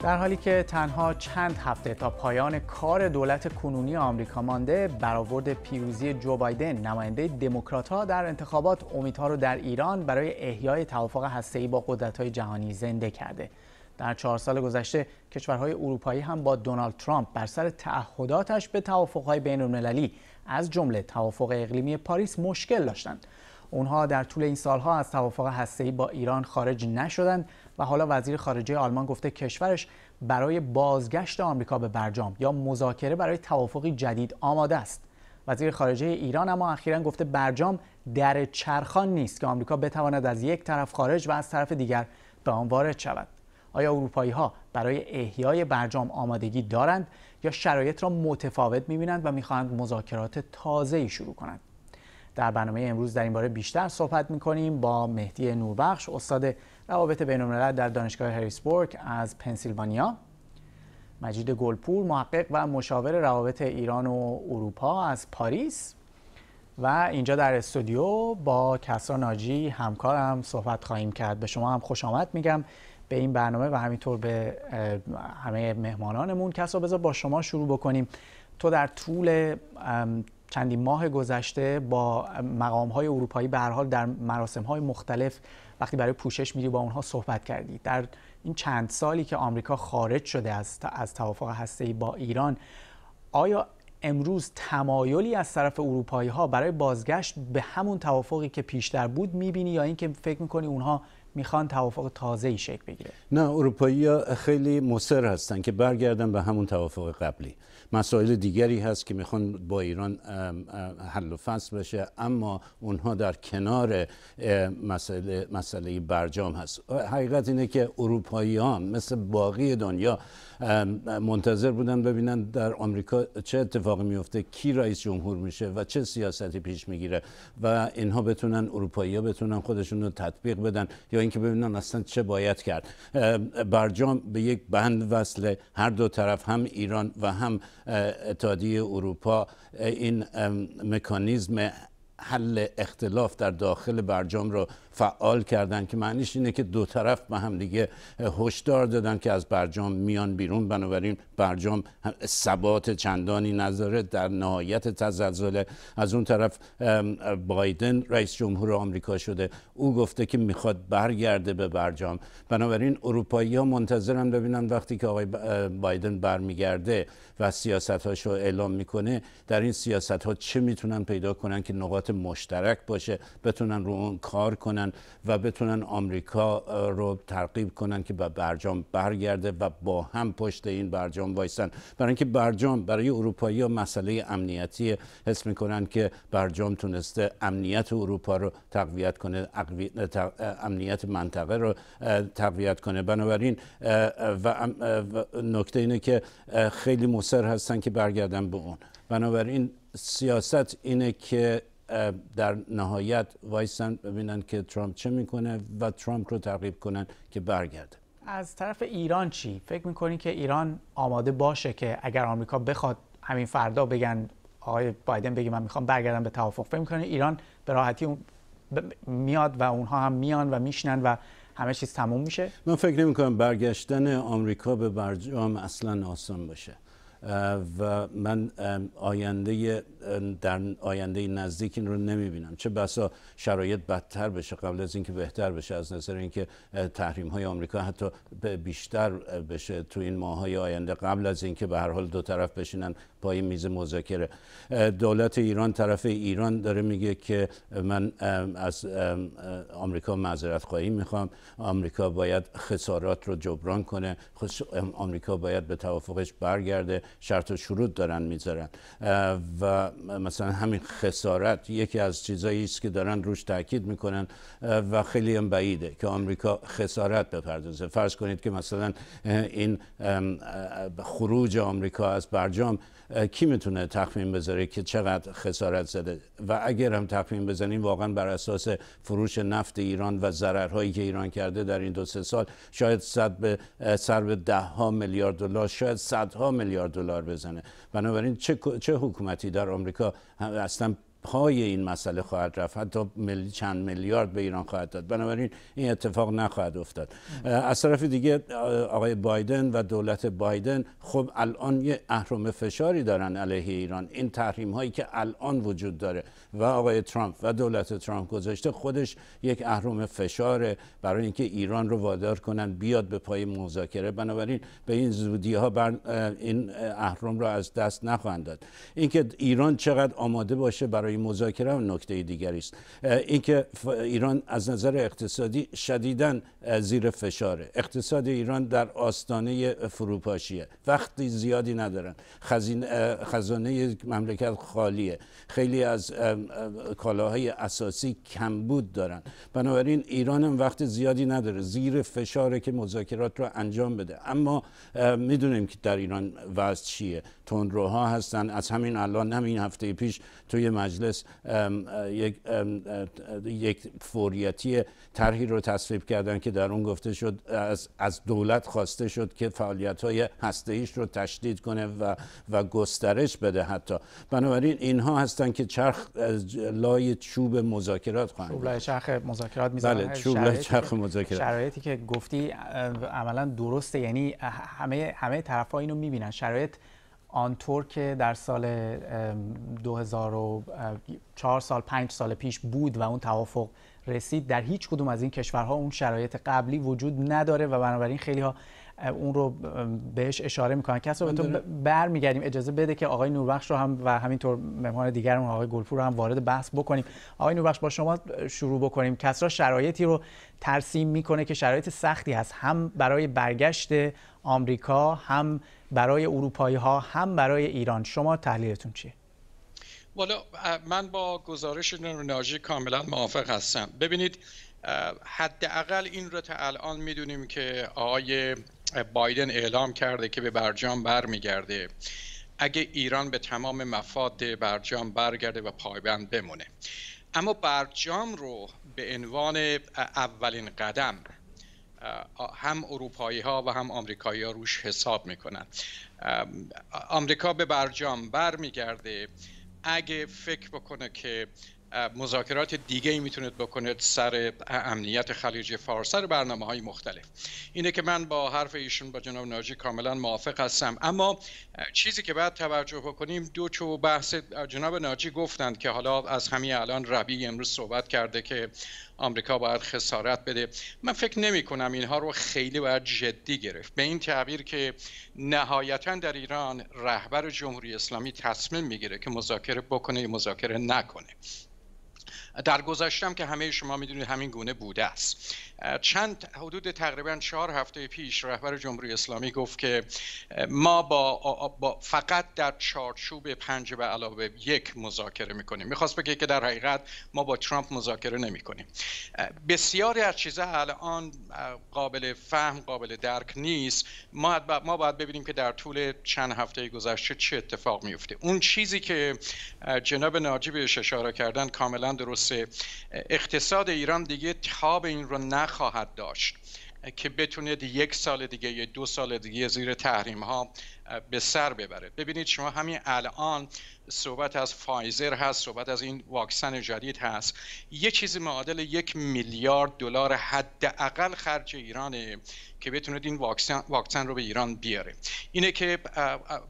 در حالی که تنها چند هفته تا پایان کار دولت کنونی آمریکا مانده برآورد پیروزی جو بایدن نماینده دموکراتها در انتخابات امیدها رو در ایران برای احیای توافق هسته‌ای با قدرت‌های جهانی زنده کرده در چهار سال گذشته کشورهای اروپایی هم با دونالد ترامپ بر سر تعهداتش به توافقهای بین از جمله توافق اقلیمی پاریس مشکل داشتند اونها در طول این سالها از توافق هسته‌ای با ایران خارج نشدند و حالا وزیر خارجه آلمان گفته کشورش برای بازگشت آمریکا به برجام یا مذاکره برای توافقی جدید آماده است وزیر خارجه ایران اما اخیرا گفته برجام در چرخان نیست که آمریکا بتواند از یک طرف خارج و از طرف دیگر به آن وارد شود آیا اروپایی ها برای احیای برجام آمادگی دارند یا شرایط را متفاوت می‌بینند و میخواهند مذاکرات تازه‌ای شروع کنند در برنامه امروز در این باره بیشتر صحبت می‌کنیم با مهدی نوربخش استاد روابط بین‌الملل در دانشگاه هریسبورگ از پنسیلوانیا مجید گلپور محقق و مشاور روابط ایران و اروپا از پاریس و اینجا در استودیو با کسرا ناجی همکارم صحبت خواهیم کرد به شما هم خوش آمد میگم به این برنامه و همینطور به همه مهمانانمون کسا بذار با شما شروع بکنیم تو در طول چندی ماه گذشته با مقام های اروپایی به حال در مراسم های مختلف وقتی برای پوشش میری با اونها صحبت کردی در این چند سالی که آمریکا خارج شده از از توافق ای با ایران آیا امروز تمایلی از طرف اروپایی ها برای بازگشت به همون توافقی که پیشتر بود میبینی یا اینکه فکر میکنی اونها میخوان توافق تازه ای شکل بگیره نه اروپایی ها خیلی مصر هستن که برگردن به همون توافق قبلی مسائل دیگری هست که میخوان با ایران حل و فصل بشه اما اونها در کنار مسئله, مسئله برجام هست حقیقت اینه که اروپایی ها مثل باقی دنیا منتظر بودن ببینن در آمریکا چه اتفاقی میفته کی رئیس جمهور میشه و چه سیاستی پیش میگیره و اینها بتونن ها بتونن خودشون رو تطبیق بدن یا اینکه ببینن اصلا چه باید کرد برجام به یک بند وصله هر دو طرف هم ایران و هم اتحادیه اروپا این مکانیزم حل اختلاف در داخل برجام رو فعال کردن که معنیش اینه که دو طرف به هم دیگه هشدار دادن که از برجام میان بیرون بنابراین برجام ثبات چندانی نظره در نهایت تزلزل از اون طرف بایدن رئیس جمهور آمریکا شده او گفته که میخواد برگرده به برجام بنابراین اروپایی ها منتظرم ببینن وقتی که آقای بایدن برمیگرده و سیاست رو اعلام میکنه در این سیاست چه میتونن پیدا کنن که نقاط مشترک باشه بتونن رو اون کار کنن و بتونن آمریکا رو ترغیب کنن که به برجام برگرده و با هم پشت این برجام وایسن برای اینکه برجام برای اروپایی مسئله امنیتی حس میکنن که برجام تونسته امنیت اروپا رو تقویت کنه امنیت منطقه رو تقویت کنه بنابراین و نکته اینه که خیلی مصر هستن که برگردن به اون بنابراین سیاست اینه که در نهایت وایسن ببینن که ترامپ چه میکنه و ترامپ رو تعقیب کنن که برگرده از طرف ایران چی فکر میکنین که ایران آماده باشه که اگر آمریکا بخواد همین فردا بگن آقای بایدن بگی من میخوام برگردم به توافق فکر میکنه ایران به راحتی میاد و اونها هم میان و میشنن و همه چیز تموم میشه من فکر نمی برگشتن آمریکا به برجام اصلا آسان باشه و من آینده در آینده نزدیک این رو نمیبینم چه بسا شرایط بدتر بشه قبل از اینکه بهتر بشه از نظر اینکه تحریم های آمریکا حتی بیشتر بشه تو این ماه های آینده قبل از اینکه به هر حال دو طرف بشینن پای میز مذاکره دولت ایران طرف ایران داره میگه که من از آمریکا معذرت خواهی میخوام آمریکا باید خسارات رو جبران کنه آمریکا باید به توافقش برگرده شرط و شروط دارن میذارن و مثلا همین خسارت یکی از چیزایی است که دارن روش تاکید میکنن و خیلی هم بعیده که آمریکا خسارت بپردازه فرض کنید که مثلا این خروج آمریکا از برجام کی میتونه تخمین بذاره که چقدر خسارت زده و اگر هم تخمین بزنیم واقعا بر اساس فروش نفت ایران و ضررهایی که ایران کرده در این دو سه سال شاید صد به سر به ده ها میلیارد دلار شاید صدها میلیارد دلار بزنه بنابراین چه, چه حکومتی در آمریکا اصلا پای این مسئله خواهد رفت حتی چند میلیارد به ایران خواهد داد بنابراین این اتفاق نخواهد افتاد از طرف دیگه آقای بایدن و دولت بایدن خب الان یه اهرم فشاری دارن علیه ایران این تحریم هایی که الان وجود داره و آقای ترامپ و دولت ترامپ گذاشته خودش یک اهرم فشاره برای اینکه ایران رو وادار کنن بیاد به پای مذاکره بنابراین به این زودی ها بر این اهرم رو از دست نخواهند داد اینکه ایران چقدر آماده باشه برای برای مذاکره و نکته دیگری است اینکه ایران از نظر اقتصادی شدیدا زیر فشاره اقتصاد ایران در آستانه فروپاشیه وقتی زیادی ندارن خزانه مملکت خالیه خیلی از کالاهای اساسی کمبود دارن بنابراین ایران هم وقت زیادی نداره زیر فشاره که مذاکرات رو انجام بده اما میدونیم که در ایران وضع چیه تندروها هستن از همین الان همین هفته پیش توی مجلس مجلس um, uh, um, uh, uh, یک فوریتی طرحی رو تصویب کردن که در اون گفته شد از, دولت خواسته شد که فعالیت های ایش رو تشدید کنه و و گسترش بده حتی بنابراین اینها هستن که چرخ لای چوب مذاکرات خواهند چوب چرخ مذاکرات میزنن بله چوب چرخ مذاکرات شرایطی که گفتی عملا درسته یعنی همه همه ها اینو میبینن شرایط آنطور که در سال 2004 سال پنج سال پیش بود و اون توافق رسید در هیچ کدوم از این کشورها اون شرایط قبلی وجود نداره و بنابراین خیلی ها اون رو بهش اشاره میکنن کس به تو برمیگردیم اجازه بده که آقای نوربخش رو هم و همینطور مهمان دیگرمون آقای گلپور رو هم وارد بحث بکنیم آقای نوربخش با شما شروع بکنیم کسرا شرایطی رو ترسیم میکنه که شرایط سختی هست هم برای برگشت آمریکا هم برای اروپایی ها هم برای ایران شما تحلیلتون چیه؟ والا من با گزارش ناجی کاملا موافق هستم ببینید حداقل این رو تا الان میدونیم که آقای بایدن اعلام کرده که به برجام برمیگرده اگه ایران به تمام مفاد برجام برگرده و پایبند بمونه اما برجام رو به عنوان اولین قدم هم اروپایی ها و هم آمریکایی ها روش حساب میکنن آمریکا به برجام بر میگرده اگه فکر بکنه که مذاکرات دیگه ای میتونید بکنید سر امنیت خلیج فارس سر برنامه های مختلف اینه که من با حرف ایشون با جناب ناجی کاملا موافق هستم اما چیزی که باید توجه بکنیم دو چو بحث جناب ناجی گفتند که حالا از همین الان ربی امروز صحبت کرده که آمریکا باید خسارت بده من فکر نمی کنم اینها رو خیلی باید جدی گرفت به این تعبیر که نهایتا در ایران رهبر جمهوری اسلامی تصمیم میگیره که مذاکره بکنه یا مذاکره نکنه در گذشتم که همه شما میدونید همین گونه بوده است چند حدود تقریبا چهار هفته پیش رهبر جمهوری اسلامی گفت که ما با, با فقط در چارچوب پنج به علاوه یک مذاکره میکنیم میخواست بگه که در حقیقت ما با ترامپ مذاکره نمیکنیم بسیاری از چیزها الان قابل فهم قابل درک نیست ما ما باید ببینیم که در طول چند هفته گذشته چه اتفاق میفته اون چیزی که جناب ناجی بهش اشاره کردن کاملا درسته اقتصاد ایران دیگه تاب این رو نخواهد داشت که بتونید یک سال دیگه یا دو سال دیگه زیر تحریم ها به سر ببره ببینید شما همین الان صحبت از فایزر هست صحبت از این واکسن جدید هست یه چیزی معادل یک میلیارد دلار حداقل خرج ایرانه که بتوند این واکسن, واکسن رو به ایران بیاره اینه که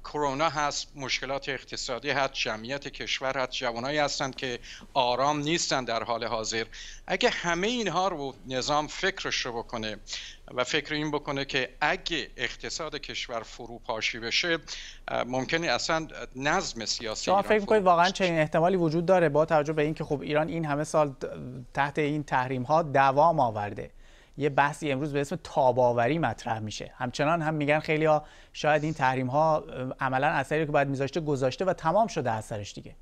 کرونا هست مشکلات اقتصادی هست جمعیت کشور هست جوانایی هستند که آرام نیستن در حال حاضر اگه همه اینها رو نظام فکرش رو بکنه و فکر این بکنه که اگه اقتصاد کشور فروپاشی بشه ممکنه اصلا نظم سیاسی شما فکر می‌کنید واقعا چنین احتمالی وجود داره با توجه به اینکه خب ایران این همه سال تحت این تحریم ها دوام آورده یه بحثی امروز به اسم تاباوری مطرح میشه همچنان هم میگن خیلی ها شاید این تحریم ها عملا اثری که باید میذاشته گذاشته و تمام شده اثرش دیگه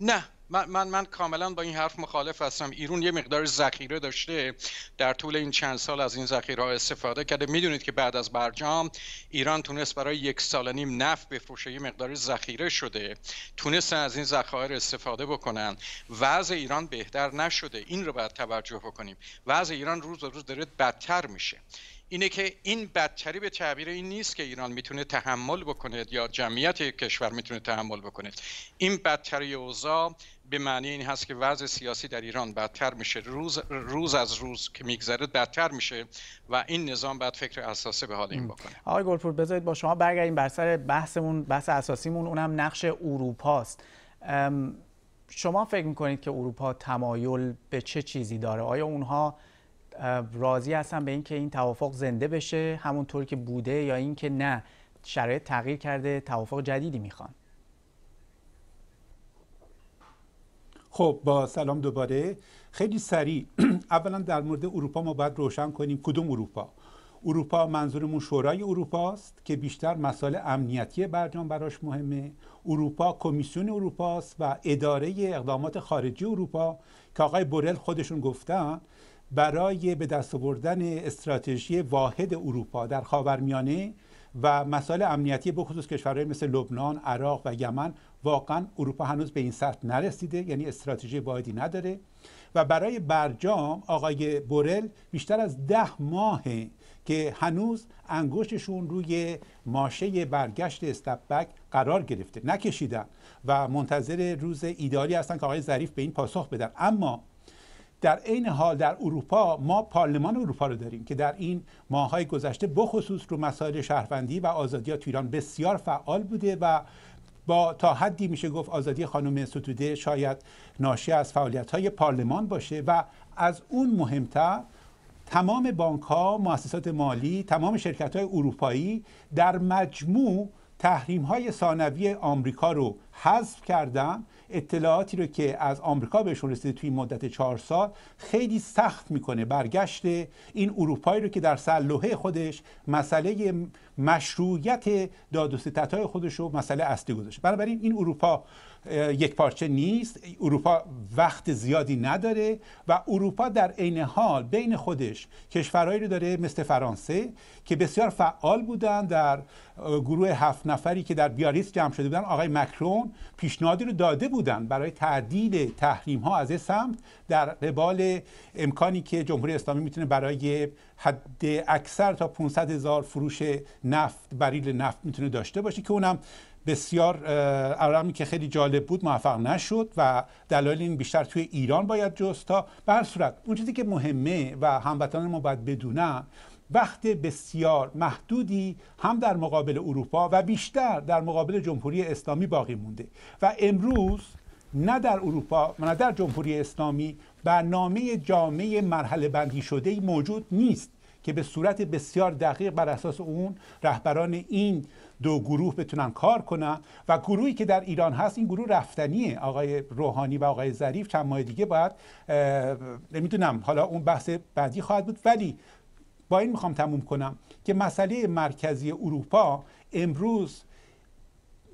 نه من, من, من کاملا با این حرف مخالف هستم ایران یه مقدار ذخیره داشته در طول این چند سال از این ذخیره ها استفاده کرده میدونید که بعد از برجام ایران تونست برای یک سال نیم نفت بفروشه یه مقدار ذخیره شده تونستن از این ذخایر استفاده بکنن وضع ایران بهتر نشده این رو باید توجه بکنیم وضع ایران روز به روز داره بدتر میشه اینه که این بدتری به تعبیر این نیست که ایران میتونه تحمل بکنه یا جمعیت کشور میتونه تحمل بکنه این بدتری اوضاع به معنی این هست که وضع سیاسی در ایران بدتر میشه روز, روز از روز که میگذره بدتر میشه و این نظام باید فکر اساسه به حال این بکنه آقای گلپور بذارید با شما برگردیم بر سر بحثمون بحث اساسیمون اونم نقش اروپاست شما فکر میکنید که اروپا تمایل به چه چیزی داره آیا اونها راضی هستن به اینکه این توافق زنده بشه همونطور که بوده یا اینکه نه شرایط تغییر کرده توافق جدیدی میخوان خب با سلام دوباره خیلی سریع اولا در مورد اروپا ما باید روشن کنیم کدوم اروپا اروپا منظورمون شورای اروپا است که بیشتر مسائل امنیتی برجام براش مهمه اروپا کمیسیون اروپا است و اداره اقدامات خارجی اروپا که آقای بورل خودشون گفتن برای به دست آوردن استراتژی واحد اروپا در خاورمیانه و مسائل امنیتی بخصوص کشورهای مثل لبنان، عراق و یمن واقعا اروپا هنوز به این سطح نرسیده یعنی استراتژی واحدی نداره و برای برجام آقای بورل بیشتر از ده ماه که هنوز انگشتشون روی ماشه برگشت استبک قرار گرفته نکشیدن و منتظر روز ایدالی هستن که آقای ظریف به این پاسخ بدن اما در عین حال در اروپا ما پارلمان اروپا رو داریم که در این ماه‌های گذشته بخصوص رو مسائل شهروندی و آزادی تو ایران بسیار فعال بوده و با تا حدی میشه گفت آزادی خانم ستوده شاید ناشی از فعالیت های پارلمان باشه و از اون مهمتر تمام بانک ها، مؤسسات مالی، تمام شرکت های اروپایی در مجموع تحریم های ثانوی آمریکا رو حذف کردن اطلاعاتی رو که از آمریکا بهشون رسیده توی مدت چهار سال خیلی سخت میکنه برگشت این اروپایی رو که در سلوحه خودش مسئله مشروعیت تطای خودش رو مسئله اصلی گذاشته بنابراین این اروپا یک پارچه نیست اروپا وقت زیادی نداره و اروپا در عین حال بین خودش کشورهایی رو داره مثل فرانسه که بسیار فعال بودن در گروه هفت نفری که در بیاریس جمع شده بودن آقای مکرون پیشنهادی رو داده بودن برای تعدیل تحریم ها از سمت در قبال امکانی که جمهوری اسلامی میتونه برای حد اکثر تا 500 هزار فروش نفت بریل نفت میتونه داشته باشه که اونم بسیار رقمی که خیلی جالب بود موفق نشد و دلایل این بیشتر توی ایران باید تا به هر صورت اون چیزی که مهمه و هموطنان ما باید بدونن وقت بسیار محدودی هم در مقابل اروپا و بیشتر در مقابل جمهوری اسلامی باقی مونده و امروز نه در اروپا و نه در جمهوری اسلامی برنامه جامعه مرحله بندی شده موجود نیست که به صورت بسیار دقیق بر اساس اون رهبران این دو گروه بتونن کار کنن و گروهی که در ایران هست این گروه رفتنیه آقای روحانی و آقای ظریف چند ماه دیگه باید نمیدونم حالا اون بحث بعدی خواهد بود ولی با این میخوام تموم کنم که مسئله مرکزی اروپا امروز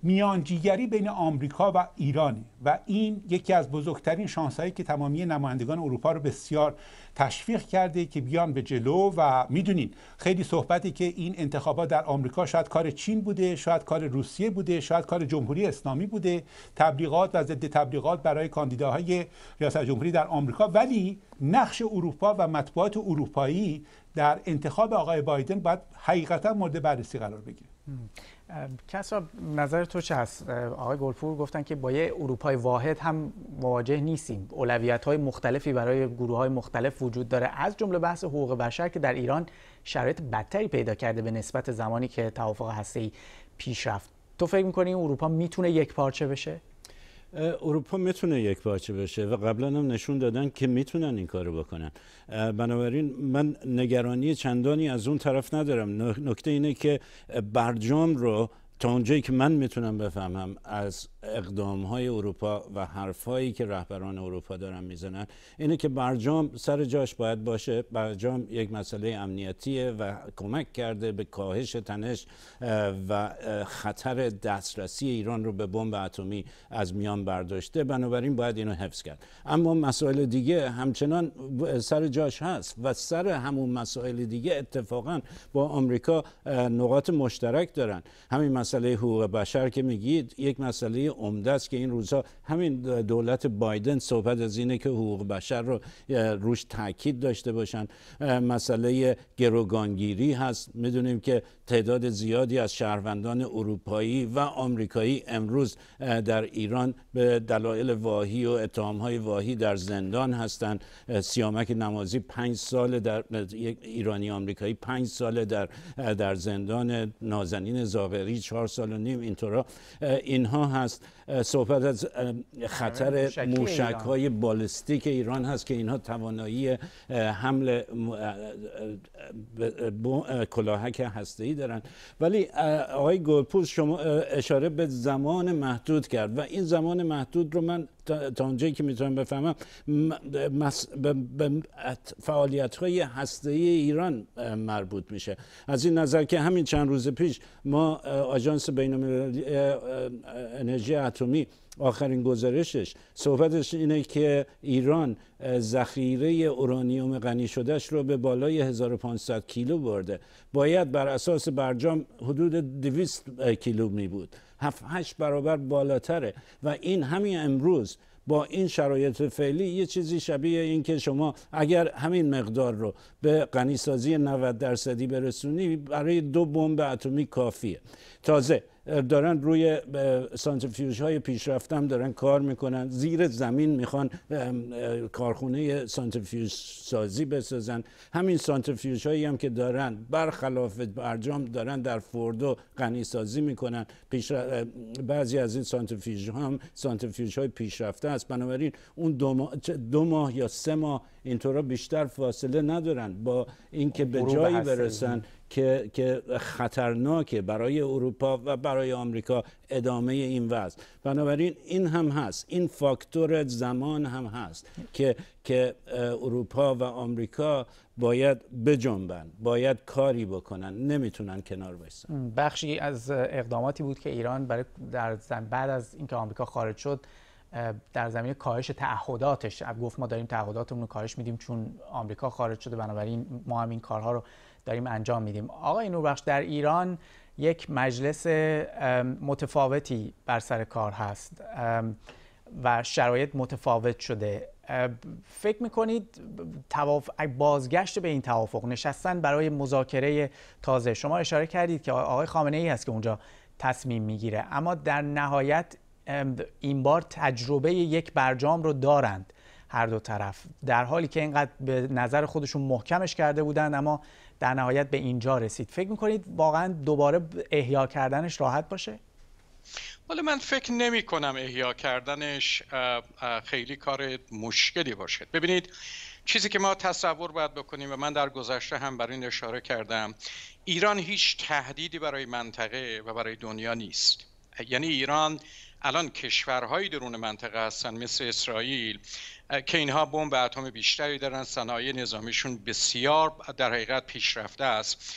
میانجیگری بین آمریکا و ایرانه و این یکی از بزرگترین شانسهایی که تمامی نمایندگان اروپا رو بسیار تشویق کرده که بیان به جلو و میدونین خیلی صحبتی که این انتخابات در آمریکا شاید کار چین بوده شاید کار روسیه بوده شاید کار جمهوری اسلامی بوده تبلیغات و ضد تبلیغات برای کاندیداهای ریاست جمهوری در آمریکا ولی نقش اروپا و مطبوعات اروپایی در انتخاب آقای بایدن باید حقیقتا مورد بررسی قرار بگیره کسا نظر تو چه هست؟ آقای گلپور گفتن که با یه اروپای واحد هم مواجه نیستیم اولویت های مختلفی برای گروه های مختلف وجود داره از جمله بحث حقوق بشر که در ایران شرایط بدتری پیدا کرده به نسبت زمانی که توافق هسته‌ای پیش رفت تو فکر می‌کنی اروپا میتونه یک پارچه بشه؟ اروپا میتونه یک پارچه بشه و قبلا هم نشون دادن که میتونن این کارو بکنن بنابراین من نگرانی چندانی از اون طرف ندارم نکته اینه که برجام رو تا اونجایی که من میتونم بفهمم از اقدام های اروپا و حرفایی که رهبران اروپا دارن میزنن اینه که برجام سر جاش باید باشه برجام یک مسئله امنیتیه و کمک کرده به کاهش تنش و خطر دسترسی ایران رو به بمب اتمی از میان برداشته بنابراین باید اینو حفظ کرد اما مسائل دیگه همچنان سر جاش هست و سر همون مسائل دیگه اتفاقا با آمریکا نقاط مشترک دارن همین مسئله حقوق بشر که میگید یک مسئله عمده است که این روزها همین دولت بایدن صحبت از اینه که حقوق بشر رو روش تاکید داشته باشن مسئله گروگانگیری هست میدونیم که تعداد زیادی از شهروندان اروپایی و آمریکایی امروز در ایران به دلایل واهی و اتهامهای واهی در زندان هستند سیامک نمازی پنج سال در ایرانی آمریکایی پنج سال در در زندان نازنین زاوری چهار سال و نیم اینطورا اینها هست صحبت از خطر موشک های بالستیک ایران هست که اینها توانایی حمل کلاهک ای دارن ولی آقای گلپوز شما اشاره به زمان محدود کرد و این زمان محدود رو من تا اونجایی که میتونم بفهمم به فعالیت های هسته ایران مربوط میشه از این نظر که همین چند روز پیش ما آژانس بین انرژی اتمی آخرین گزارشش صحبتش اینه که ایران ذخیره اورانیوم غنی شدهش رو به بالای 1500 کیلو برده باید بر اساس برجام حدود 200 کیلو می بود 7 8 برابر بالاتره و این همین امروز با این شرایط فعلی یه چیزی شبیه این که شما اگر همین مقدار رو به غنیسازی 90 درصدی برسونی برای دو بمب اتمی کافیه تازه دارن روی سانتریفیوژ های هم دارن کار میکنن زیر زمین میخوان کارخونه سانتریفیوژ سازی بسازن همین سانتریفیوژ هایی هم که دارن برخلاف برجام دارن در فوردو غنی سازی میکنن پیش بعضی از این سانتریفیوژ هم سانتریفیوژ های پیشرفته است بنابراین اون دو ماه, دو ماه یا سه ماه اینطورا بیشتر فاصله ندارن با اینکه به جایی برسن که, که خطرناکه برای اروپا و برای آمریکا ادامه این وضع بنابراین این هم هست این فاکتور زمان هم هست که که اروپا و آمریکا باید بجنبن باید کاری بکنن نمیتونن کنار بایستن بخشی از اقداماتی بود که ایران برای در بعد از اینکه آمریکا خارج شد در زمینه کاهش تعهداتش گفت ما داریم تعهداتمون رو کاهش میدیم چون آمریکا خارج شده بنابراین ما هم این کارها رو داریم انجام میدیم آقای نوربخش در ایران یک مجلس متفاوتی بر سر کار هست و شرایط متفاوت شده فکر میکنید بازگشت به این توافق نشستن برای مذاکره تازه شما اشاره کردید که آقای خامنه ای هست که اونجا تصمیم میگیره اما در نهایت این بار تجربه یک برجام رو دارند هر دو طرف در حالی که اینقدر به نظر خودشون محکمش کرده بودند اما در نهایت به اینجا رسید فکر میکنید واقعا دوباره احیا کردنش راحت باشه ولی من فکر نمی کنم احیا کردنش خیلی کار مشکلی باشد ببینید چیزی که ما تصور باید بکنیم و من در گذشته هم برای این اشاره کردم ایران هیچ تهدیدی برای منطقه و برای دنیا نیست یعنی ایران الان کشورهایی درون منطقه هستن مثل اسرائیل که اینها بمب اتم بیشتری دارن صنایع نظامیشون بسیار در حقیقت پیشرفته است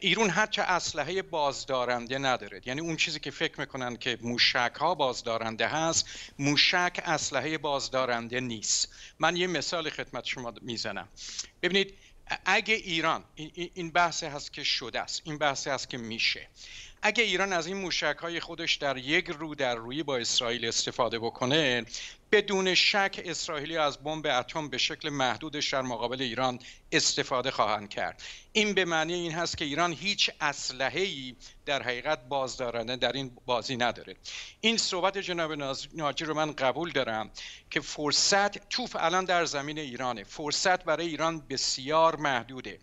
ایران هرچه اسلحه بازدارنده نداره یعنی اون چیزی که فکر میکنن که موشک ها بازدارنده هست موشک اسلحه بازدارنده نیست من یه مثال خدمت شما میزنم ببینید اگه ایران این بحث هست که شده است این بحث هست که میشه اگه ایران از این موشک های خودش در یک رو در روی با اسرائیل استفاده بکنه بدون شک اسرائیلی از بمب اتم به شکل محدودش در مقابل ایران استفاده خواهند کرد این به معنی این هست که ایران هیچ اسلحه ای در حقیقت بازدارنده در این بازی نداره این صحبت جناب ناجی رو من قبول دارم که فرصت توف الان در زمین ایرانه فرصت برای ایران بسیار محدوده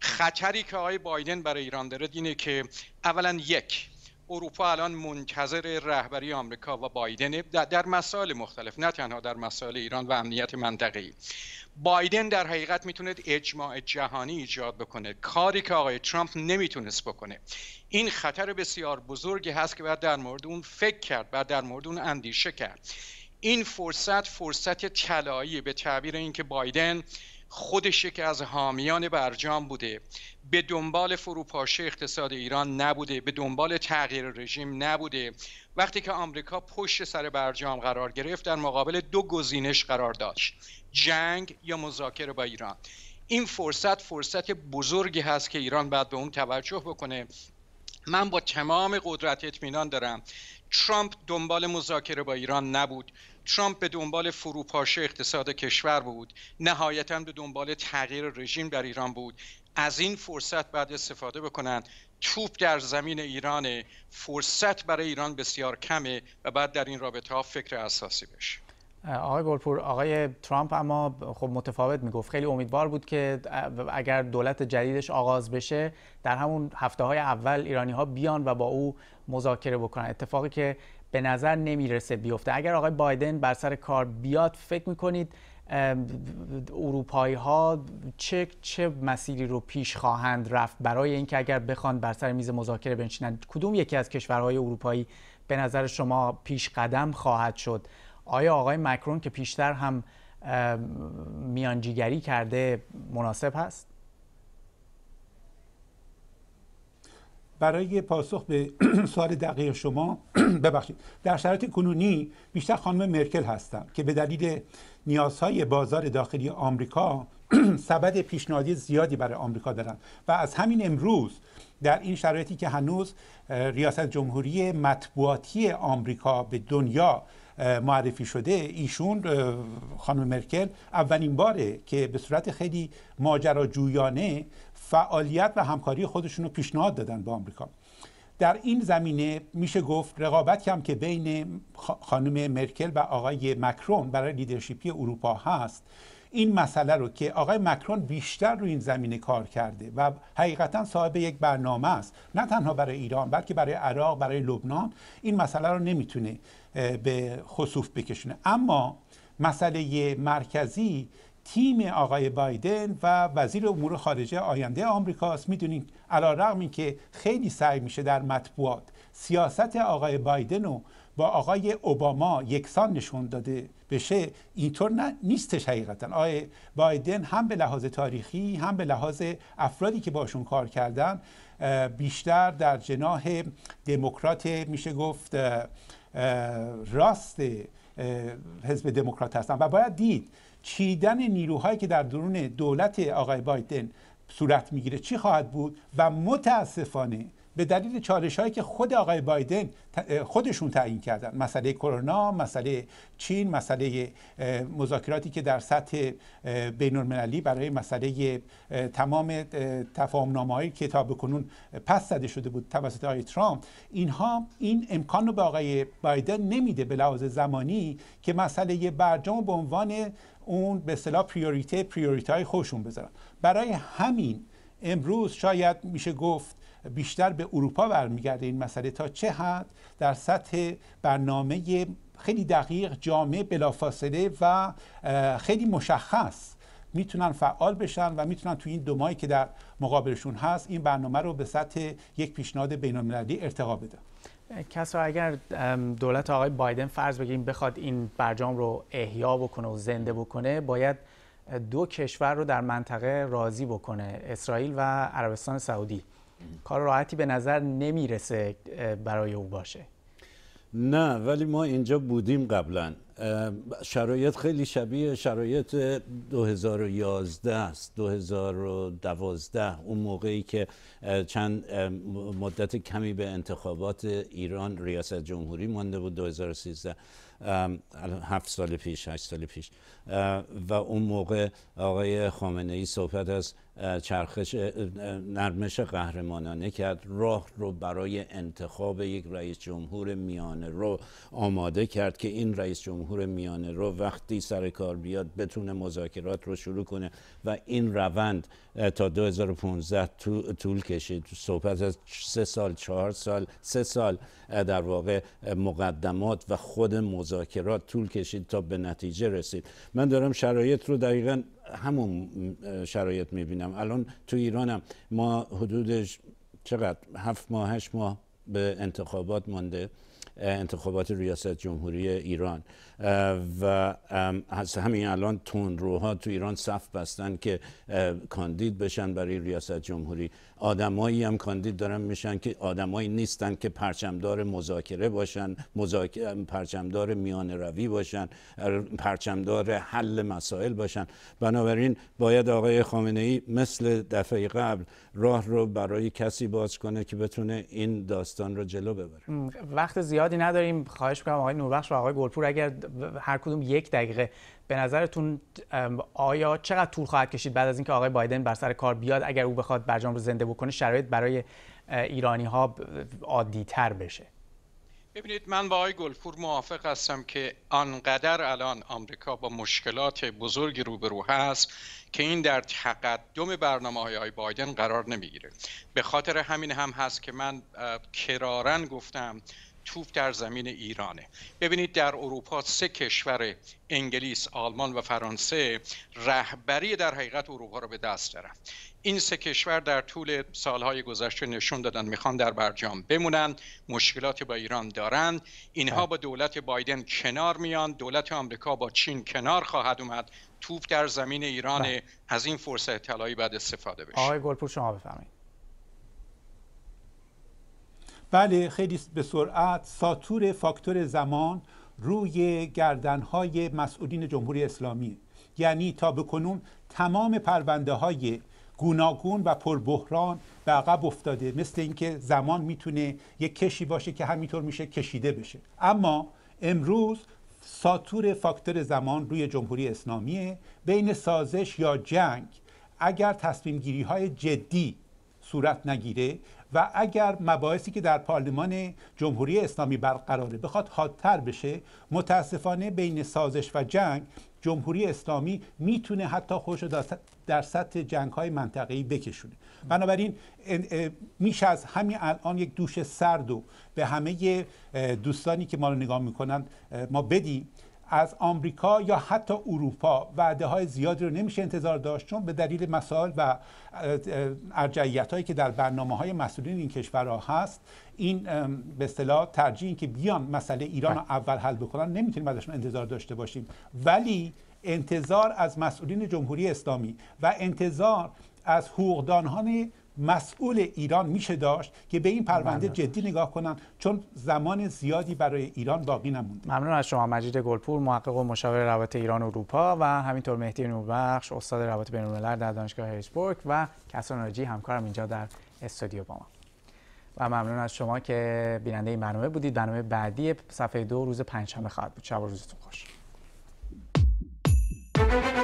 خطری که آقای بایدن برای ایران دارد اینه که اولا یک اروپا الان منتظر رهبری آمریکا و بایدن در مسائل مختلف نه تنها در مسائل ایران و امنیت منطقه‌ای بایدن در حقیقت میتونه اجماع جهانی ایجاد بکنه کاری که آقای ترامپ نمیتونست بکنه این خطر بسیار بزرگی هست که باید در مورد اون فکر کرد و در مورد اون اندیشه کرد این فرصت فرصت طلایی به تعبیر اینکه بایدن خودشه که از حامیان برجام بوده به دنبال فروپاشی اقتصاد ایران نبوده به دنبال تغییر رژیم نبوده وقتی که آمریکا پشت سر برجام قرار گرفت در مقابل دو گزینش قرار داشت جنگ یا مذاکره با ایران این فرصت فرصت بزرگی هست که ایران باید به اون توجه بکنه من با تمام قدرت اطمینان دارم ترامپ دنبال مذاکره با ایران نبود ترامپ به دنبال فروپاشی اقتصاد کشور بود نهایتا به دنبال تغییر رژیم در ایران بود از این فرصت بعد استفاده بکنند توپ در زمین ایران فرصت برای ایران بسیار کمه و بعد در این رابطه ها فکر اساسی بشه آقای گلپور آقای ترامپ اما خب متفاوت میگفت خیلی امیدوار بود که اگر دولت جدیدش آغاز بشه در همون هفته های اول ایرانی ها بیان و با او مذاکره بکنن اتفاقی که به نظر نمیرسه بیفته اگر آقای بایدن بر سر کار بیاد فکر میکنید اروپایی ها چه, چه مسیری رو پیش خواهند رفت برای اینکه اگر بخوان بر سر میز مذاکره بنشینند کدوم یکی از کشورهای اروپایی به نظر شما پیش قدم خواهد شد آیا آقای مکرون که پیشتر هم میانجیگری کرده مناسب هست؟ برای پاسخ به سوال دقیق شما ببخشید در شرایط کنونی بیشتر خانم مرکل هستم که به دلیل نیازهای بازار داخلی آمریکا سبد پیشنهادی زیادی برای آمریکا دارند. و از همین امروز در این شرایطی که هنوز ریاست جمهوری مطبوعاتی آمریکا به دنیا معرفی شده ایشون خانم مرکل اولین باره که به صورت خیلی ماجراجویانه فعالیت و همکاری خودشون رو پیشنهاد دادن با آمریکا در این زمینه میشه گفت رقابت هم که بین خانم مرکل و آقای مکرون برای لیدرشیپی اروپا هست این مسئله رو که آقای مکرون بیشتر روی این زمینه کار کرده و حقیقتا صاحب یک برنامه است نه تنها برای ایران بلکه برای عراق برای لبنان این مسئله رو نمیتونه به خصوف بکشونه اما مسئله مرکزی تیم آقای بایدن و وزیر امور خارجه آینده آمریکاست میدونید علا رقم که خیلی سعی میشه در مطبوعات سیاست آقای بایدن رو با آقای اوباما یکسان نشون داده بشه اینطور نه نیستش حقیقتا آقای بایدن هم به لحاظ تاریخی هم به لحاظ افرادی که باشون کار کردن بیشتر در جناه دموکرات میشه گفت راست حزب دموکرات هستن و باید دید چیدن نیروهایی که در درون دولت آقای بایدن صورت میگیره چی خواهد بود و متاسفانه به دلیل چالش هایی که خود آقای بایدن خودشون تعیین کردن مسئله کرونا مسئله چین مسئله مذاکراتی که در سطح بین المللی برای مسئله تمام تفاهم نامه‌ای که تا کنون پس زده شده بود توسط آقای ترامپ اینها این امکان رو به آقای بایدن نمیده به لحاظ زمانی که مسئله برجام به عنوان اون به اصطلاح پریوریته پریوریته های خودشون بذارن برای همین امروز شاید میشه گفت بیشتر به اروپا برمیگرده این مسئله تا چه حد در سطح برنامه خیلی دقیق جامع بلافاصله و خیلی مشخص میتونن فعال بشن و میتونن تو این دو که در مقابلشون هست این برنامه رو به سطح یک پیشنهاد بین‌المللی ارتقا بدن کسا اگر دولت آقای بایدن فرض بگیریم بخواد این برجام رو احیا بکنه و زنده بکنه باید دو کشور رو در منطقه راضی بکنه اسرائیل و عربستان سعودی کار راحتی به نظر نمیرسه برای او باشه نه ولی ما اینجا بودیم قبلا شرایط خیلی شبیه شرایط 2011 است 2012 اون موقعی که چند مدت کمی به انتخابات ایران ریاست جمهوری مانده بود 2013 هفت سال پیش هشت سال پیش و اون موقع آقای خامنه ای صحبت از چرخش نرمش قهرمانانه کرد راه رو برای انتخاب یک رئیس جمهور میانه رو آماده کرد که این رئیس جمهور میانه رو وقتی سر کار بیاد بتونه مذاکرات رو شروع کنه و این روند تا 2015 طول کشید صحبت از سه سال چهار سال سه سال در واقع مقدمات و خود مذاکرات طول کشید تا به نتیجه رسید من دارم شرایط رو دقیقا همون شرایط میبینم الان تو ایرانم ما حدودش چقدر هفت ماه هشت ماه به انتخابات مانده انتخابات ریاست جمهوری ایران و همین الان روها تو ایران صف بستن که کاندید بشن برای ریاست جمهوری آدمایی هم کاندید دارن میشن که آدمایی نیستن که پرچمدار مذاکره باشن مذاکره پرچمدار میان روی باشن پرچمدار حل مسائل باشن بنابراین باید آقای خامنه ای مثل دفعه قبل راه رو برای کسی باز کنه که بتونه این داستان رو جلو ببره وقت زیادی نداریم خواهش میکنم آقای نوربخش و آقای گلپور اگر هر کدوم یک دقیقه به نظرتون آیا چقدر طول خواهد کشید بعد از اینکه آقای بایدن بر سر کار بیاد اگر او بخواد برجام رو زنده بکنه شرایط برای ایرانی ها عادی تر بشه ببینید من با آقای گلپور موافق هستم که آنقدر الان آمریکا با مشکلات بزرگی روبرو هست که این در تقدم برنامه های آقای بایدن قرار نمیگیره به خاطر همین هم هست که من کرارن گفتم توف در زمین ایرانه ببینید در اروپا سه کشور انگلیس، آلمان و فرانسه رهبری در حقیقت اروپا رو به دست دارن این سه کشور در طول سالهای گذشته نشون دادن میخوان در برجام بمونن مشکلات با ایران دارن اینها با دولت بایدن کنار میان دولت آمریکا با چین کنار خواهد اومد توپ در زمین ایران بله. از این فرصت طلایی بعد استفاده بشه آقای گلپور شما بفرمایید بله خیلی به سرعت ساتور فاکتور زمان روی گردنهای مسئولین جمهوری اسلامی یعنی تا به تمام پرونده های گوناگون و پربحران به عقب افتاده مثل اینکه زمان میتونه یک کشی باشه که همینطور میشه کشیده بشه اما امروز ساتور فاکتور زمان روی جمهوری اسلامیه بین سازش یا جنگ اگر تصمیم های جدی صورت نگیره و اگر مباحثی که در پارلمان جمهوری اسلامی برقراره بخواد حادتر بشه متاسفانه بین سازش و جنگ جمهوری اسلامی میتونه حتی خوش در سطح جنگ های منطقه‌ای بکشونه بنابراین میشه از همین الان یک دوش سرد و به همه دوستانی که ما رو نگاه میکنند ما بدیم از آمریکا یا حتی اروپا وعده های زیادی رو نمیشه انتظار داشت چون به دلیل مسائل و ارجعیت هایی که در برنامه های مسئولین این کشورها هست این به اصطلاح ترجیح که بیان مسئله ایران رو بله. اول حل بکنن نمیتونیم ازشون انتظار داشته باشیم ولی انتظار از مسئولین جمهوری اسلامی و انتظار از حقوقدانان مسئول ایران میشه داشت که به این پرونده بله. جدی نگاه کنن چون زمان زیادی برای ایران باقی نمونده ممنون از شما مجید گلپور محقق و مشاور روابط ایران و اروپا و همینطور مهدی نوربخش استاد روابط بین‌الملل در دانشگاه هریسبورگ و کسان راجی همکارم اینجا در استودیو با ما و ممنون از شما که بیننده این برنامه بودید برنامه بعدی صفحه دو روز پنجشنبه خواهد بود شب روزتون خوش